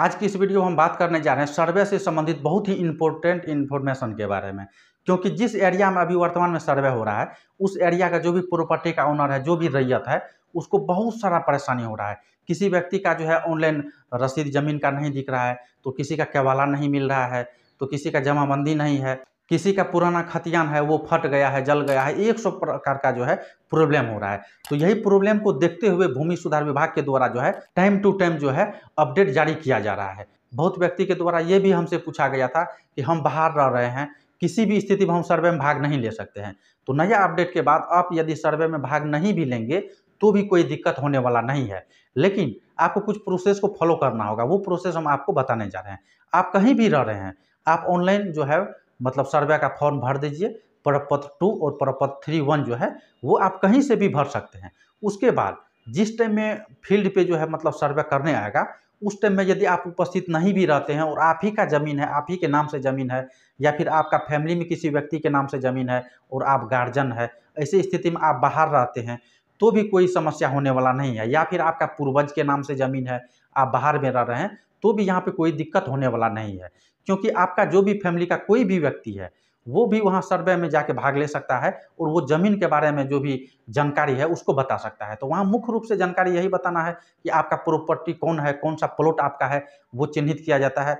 आज की इस वीडियो हम बात करने जा रहे हैं सर्वे से संबंधित बहुत ही इंपॉर्टेंट इन्फॉर्मेशन के बारे में क्योंकि जिस एरिया में अभी वर्तमान में सर्वे हो रहा है उस एरिया का जो भी प्रॉपर्टी का ओनर है जो भी रैयत है उसको बहुत सारा परेशानी हो रहा है किसी व्यक्ति का जो है ऑनलाइन रसीद जमीन का नहीं दिख रहा है तो किसी का केवाला नहीं मिल रहा है तो किसी का जमाबंदी नहीं है किसी का पुराना खतियान है वो फट गया है जल गया है एक सौ प्रकार का जो है प्रॉब्लम हो रहा है तो यही प्रॉब्लम को देखते हुए भूमि सुधार विभाग के द्वारा जो है टाइम टू टाइम जो है अपडेट जारी किया जा रहा है बहुत व्यक्ति के द्वारा ये भी हमसे पूछा गया था कि हम बाहर रह रहे हैं किसी भी स्थिति में हम सर्वे में भाग नहीं ले सकते हैं तो नया अपडेट के बाद आप यदि सर्वे में भाग नहीं भी लेंगे तो भी कोई दिक्कत होने वाला नहीं है लेकिन आपको कुछ प्रोसेस को फॉलो करना होगा वो प्रोसेस हम आपको बताने जा रहे हैं आप कहीं भी रह रहे हैं आप ऑनलाइन जो है मतलब सर्वे का फॉर्म भर दीजिए प्रपत्र टू और प्रपत्र थ्री वन जो है वो आप कहीं से भी भर सकते हैं उसके बाद जिस टाइम में फील्ड पे जो है मतलब सर्वे करने आएगा उस टाइम में यदि आप उपस्थित नहीं भी रहते हैं और आप ही का ज़मीन है आप ही के नाम से ज़मीन है या फिर आपका फैमिली में किसी व्यक्ति के नाम से ज़मीन है और आप गार्जियन है ऐसी स्थिति में आप बाहर रहते हैं तो भी कोई समस्या होने वाला नहीं है या फिर आपका पूर्वज के नाम से ज़मीन है आप बाहर में रह रहे हैं तो भी यहाँ पे कोई दिक्कत होने वाला नहीं है क्योंकि आपका जो भी फैमिली का कोई भी व्यक्ति है वो भी वहाँ सर्वे में जाके भाग ले सकता है और वो ज़मीन के बारे में जो भी जानकारी है उसको बता सकता है तो वहाँ मुख्य रूप से जानकारी यही बताना है कि आपका प्रॉपर्टी कौन है कौन सा प्लॉट आपका है वो चिन्हित किया जाता है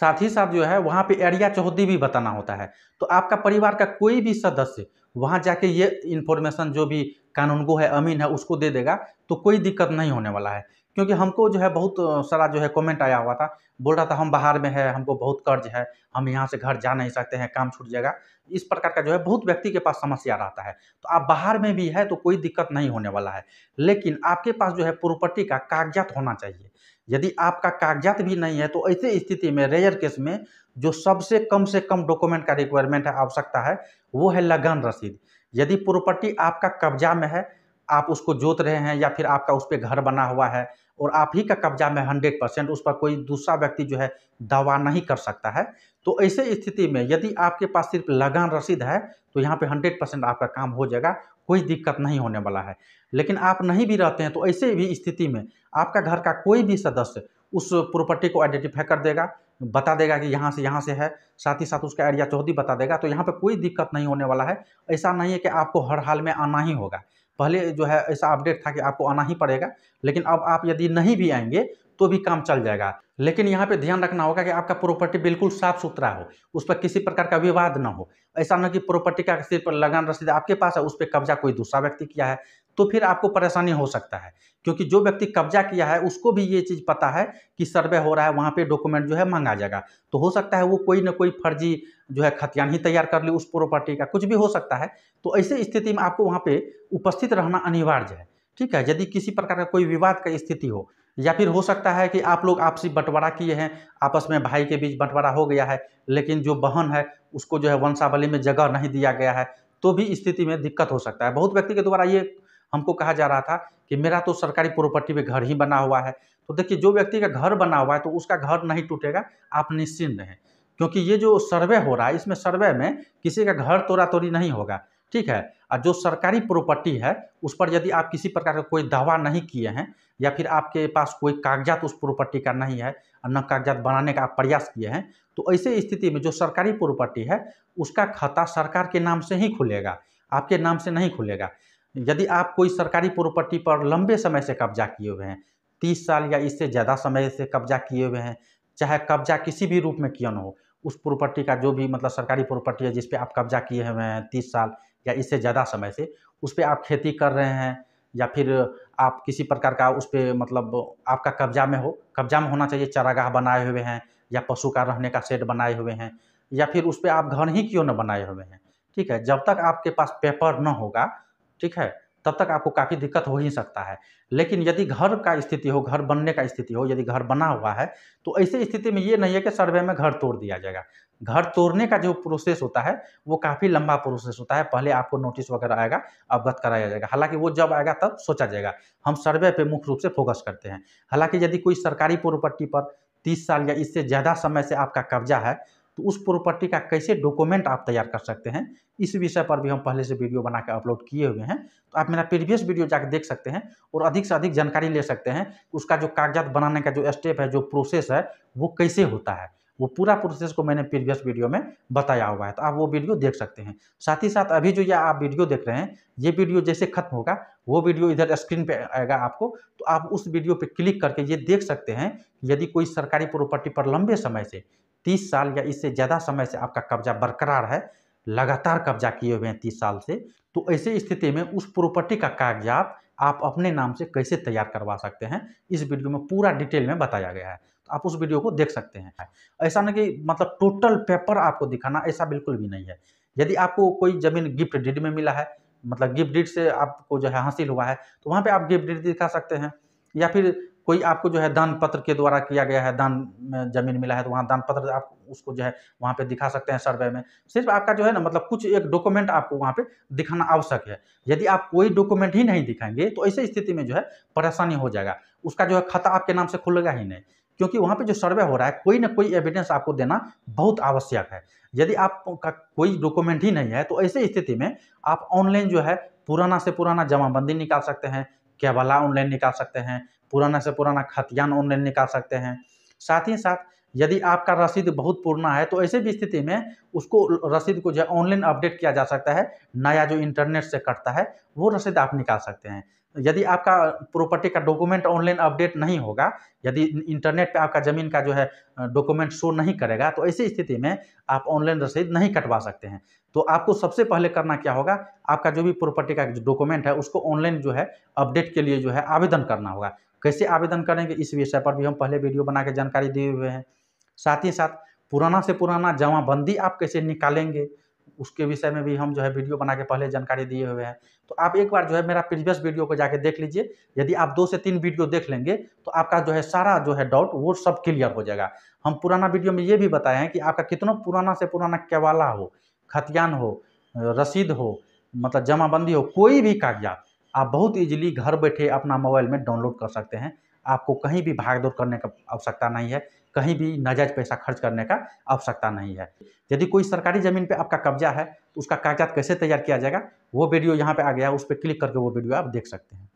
साथ ही साथ जो है वहाँ पे एरिया चौहदी भी बताना होता है तो आपका परिवार का कोई भी सदस्य वहाँ जाके ये इन्फॉर्मेशन जो भी कानूनगो है अमीन है उसको दे देगा तो कोई दिक्कत नहीं होने वाला है क्योंकि हमको जो है बहुत सारा जो है कमेंट आया हुआ था बोल रहा था हम बाहर में है हमको बहुत कर्ज है हम यहाँ से घर जा नहीं सकते हैं काम छूट जाएगा इस प्रकार का जो है बहुत व्यक्ति के पास समस्या रहता है तो आप बाहर में भी है तो कोई दिक्कत नहीं होने वाला है लेकिन आपके पास जो है प्रॉपर्टी का कागजात होना चाहिए यदि आपका कागजात भी नहीं है तो ऐसे स्थिति में रेयर केस में जो सबसे कम से कम डॉक्यूमेंट का रिक्वायरमेंट है आवश्यकता है वो है लगन रसीद यदि प्रॉपर्टी आपका कब्जा में है आप उसको जोत रहे हैं या फिर आपका उस पर घर बना हुआ है और आप ही का कब्जा में हंड्रेड परसेंट उस पर कोई दूसरा व्यक्ति जो है दावा नहीं कर सकता है तो ऐसे स्थिति में यदि आपके पास सिर्फ लगान रसीद है तो यहाँ पे हंड्रेड परसेंट आपका काम हो जाएगा कोई दिक्कत नहीं होने वाला है लेकिन आप नहीं भी रहते हैं तो ऐसे भी स्थिति में आपका घर का कोई भी सदस्य उस प्रॉपर्टी को आइडेंटिफाई कर देगा बता देगा कि यहाँ से यहाँ से है साथ ही साथ उसका एरिया चौधरी बता देगा तो यहाँ पर कोई दिक्कत नहीं होने वाला है ऐसा नहीं है कि आपको हर हाल में आना ही होगा पहले जो है ऐसा अपडेट था कि आपको आना ही पड़ेगा लेकिन अब आप यदि नहीं भी आएंगे तो भी काम चल जाएगा लेकिन यहाँ पे ध्यान रखना होगा कि आपका प्रॉपर्टी बिल्कुल साफ सुथरा हो उस पर किसी प्रकार का विवाद ना हो ऐसा ना कि प्रॉपर्टी का सिर्फ लगन रसीद आपके पास है उस पर कब्जा कोई दूसरा व्यक्ति किया है तो फिर आपको परेशानी हो सकता है क्योंकि जो व्यक्ति कब्जा किया है उसको भी ये चीज़ पता है कि सर्वे हो रहा है वहाँ पे डॉक्यूमेंट जो है मांगा जाएगा तो हो सकता है वो कोई ना कोई फर्जी जो है खतियान ही तैयार कर ले उस प्रॉपर्टी का कुछ भी हो सकता है तो ऐसे स्थिति में आपको वहाँ पर उपस्थित रहना अनिवार्य है ठीक है यदि किसी प्रकार का कोई विवाद का स्थिति हो या फिर हो सकता है कि आप लोग आपसी बंटवारा किए हैं आपस में भाई के बीच बंटवारा हो गया है लेकिन जो बहन है उसको जो है वंशावली में जगह नहीं दिया गया है तो भी स्थिति में दिक्कत हो सकता है बहुत व्यक्ति के द्वारा ये हमको कहा जा रहा था कि मेरा तो सरकारी प्रॉपर्टी में घर ही बना हुआ है तो देखिए जो व्यक्ति का घर बना हुआ है तो उसका घर नहीं टूटेगा आप निश्चिंत रहें क्योंकि ये जो सर्वे हो रहा है इसमें सर्वे में किसी का घर तोड़ा तोड़ी नहीं होगा ठीक है और जो सरकारी प्रॉपर्टी है उस पर यदि आप किसी प्रकार का कोई दावा नहीं किए हैं या फिर आपके पास कोई कागजात उस प्रॉपर्टी का नहीं है और न कागजात बनाने का आप प्रयास किए हैं तो ऐसे स्थिति में जो सरकारी प्रॉपर्टी है उसका खाता सरकार के नाम से ही खुलेगा आपके नाम से नहीं खुलेगा यदि आप कोई सरकारी प्रॉपर्टी पर लंबे समय से कब्जा किए हुए हैं तीस साल या इससे ज़्यादा समय से कब्जा किए हुए हैं चाहे कब्जा किसी भी रूप में क्यों न हो उस प्रॉपर्टी का जो भी मतलब सरकारी प्रॉपर्टी है जिस पे आप कब्जा किए हुए हैं तीस साल या इससे ज़्यादा समय से उस पर आप खेती कर रहे हैं या फिर आप किसी प्रकार का उस पर मतलब आपका कब्जा में हो कब्जा में होना चाहिए चरागाह बनाए हुए हैं या पशु का रहने का सेट बनाए हुए हैं या फिर उस पर आप घर ही क्यों न बनाए हुए हैं ठीक है जब तक आपके पास पेपर न होगा ठीक है तब तक आपको काफ़ी दिक्कत हो ही सकता है लेकिन यदि घर का स्थिति हो घर बनने का स्थिति हो यदि घर बना हुआ है तो ऐसी स्थिति में ये नहीं है कि सर्वे में घर तोड़ दिया जाएगा घर तोड़ने का जो प्रोसेस होता है वो काफ़ी लंबा प्रोसेस होता है पहले आपको नोटिस वगैरह आएगा अवगत कराया जाएगा हालांकि वो जब आएगा तब सोचा जाएगा हम सर्वे पर मुख्य रूप से फोकस करते हैं हालाँकि यदि कोई सरकारी प्रॉपर्टी पर तीस साल या इससे ज़्यादा समय से आपका कब्जा है तो उस प्रॉपर्टी का कैसे डॉक्यूमेंट आप तैयार कर सकते हैं इस विषय पर भी हम पहले से वीडियो बना के अपलोड किए हुए हैं तो आप मेरा प्रीवियस वीडियो जाकर देख सकते हैं और अधिक से अधिक जानकारी ले सकते हैं उसका जो कागजात बनाने का जो स्टेप है जो प्रोसेस है वो कैसे होता है वो पूरा प्रोसेस को मैंने प्रीवियस वीडियो में बताया हुआ है तो आप वो वीडियो देख सकते हैं साथ ही साथ अभी जो ये आप वीडियो देख रहे हैं ये वीडियो जैसे खत्म होगा वो वीडियो इधर स्क्रीन पे आएगा आपको तो आप उस वीडियो पे क्लिक करके ये देख सकते हैं यदि कोई सरकारी प्रॉपर्टी पर लंबे समय से तीस साल या इससे ज़्यादा समय से आपका कब्जा बरकरार है लगातार कब्जा किए हुए हैं तीस साल से तो ऐसी स्थिति में उस प्रॉपर्टी का कागजात आप अपने नाम से कैसे तैयार करवा सकते हैं इस वीडियो में पूरा डिटेल में बताया गया है तो आप उस वीडियो को देख सकते हैं ऐसा नहीं कि मतलब टोटल पेपर आपको दिखाना ऐसा बिल्कुल भी नहीं है यदि आपको कोई ज़मीन गिफ्ट डीड में मिला है मतलब गिफ्ट डीड से आपको जो है हासिल हुआ है तो वहाँ पर आप गिफ्ट डीड दिखा सकते हैं या फिर कोई आपको जो है दान पत्र के द्वारा किया गया है दान जमीन मिला है तो वहाँ दान पत्र आप उसको जो है वहाँ पे दिखा सकते हैं सर्वे में सिर्फ आपका जो है ना मतलब कुछ एक डॉक्यूमेंट आपको वहाँ पे दिखाना आवश्यक है यदि आप कोई डॉक्यूमेंट ही नहीं दिखाएंगे तो ऐसे स्थिति में जो है परेशानी हो जाएगा उसका जो है खाता आपके नाम से खुलेगा ही नहीं क्योंकि वहाँ पे जो सर्वे हो रहा है कोई ना कोई एविडेंस आपको देना बहुत आवश्यक है यदि आपका कोई डॉक्यूमेंट ही नहीं है तो ऐसे स्थिति में आप ऑनलाइन जो है पुराना से पुराना जमाबंदी निकाल सकते हैं क्या वाला ऑनलाइन निकाल सकते हैं पुराना से पुराना खतियान ऑनलाइन निकाल सकते हैं साथ ही साथ यदि आपका रसीद बहुत पुराना है तो ऐसे भी स्थिति में उसको रसीद को जो ऑनलाइन अपडेट किया जा सकता है नया जो इंटरनेट से कटता है वो रसीद आप निकाल सकते हैं यदि आपका प्रॉपर्टी का डॉक्यूमेंट ऑनलाइन अपडेट नहीं होगा यदि इंटरनेट पे आपका ज़मीन का जो है डॉक्यूमेंट शो नहीं करेगा तो ऐसी स्थिति में आप ऑनलाइन रसीद नहीं कटवा सकते हैं तो आपको सबसे पहले करना क्या होगा आपका जो भी प्रॉपर्टी का डॉक्यूमेंट है उसको ऑनलाइन जो है अपडेट के लिए जो है आवेदन करना होगा कैसे आवेदन करेंगे इस विषय पर भी हम पहले वीडियो बना के जानकारी दिए हुए हैं साथ ही साथ पुराना से पुराना जमाबंदी आप कैसे निकालेंगे उसके विषय में भी हम जो है वीडियो बना के पहले जानकारी दिए हुए हैं तो आप एक बार जो है मेरा प्रीवियस वीडियो को जाके देख लीजिए यदि आप दो से तीन वीडियो देख लेंगे तो आपका जो है सारा जो है डाउट वो सब क्लियर हो जाएगा हम पुराना वीडियो में ये भी बताए हैं कि आपका कितना पुराना से पुराना केवाला हो खतियान हो रसीद हो मतलब जमाबंदी हो कोई भी कागजात आप बहुत ईजिली घर बैठे अपना मोबाइल में डाउनलोड कर सकते हैं आपको कहीं भी भाग दौड़ करने का आवश्यकता नहीं है कहीं भी नाजायज पैसा खर्च करने का आवश्यकता नहीं है यदि कोई सरकारी ज़मीन पे आपका कब्जा है तो उसका कागजात कैसे तैयार किया जाएगा वो वीडियो यहाँ पे आ गया उस पर क्लिक करके वो वीडियो आप देख सकते हैं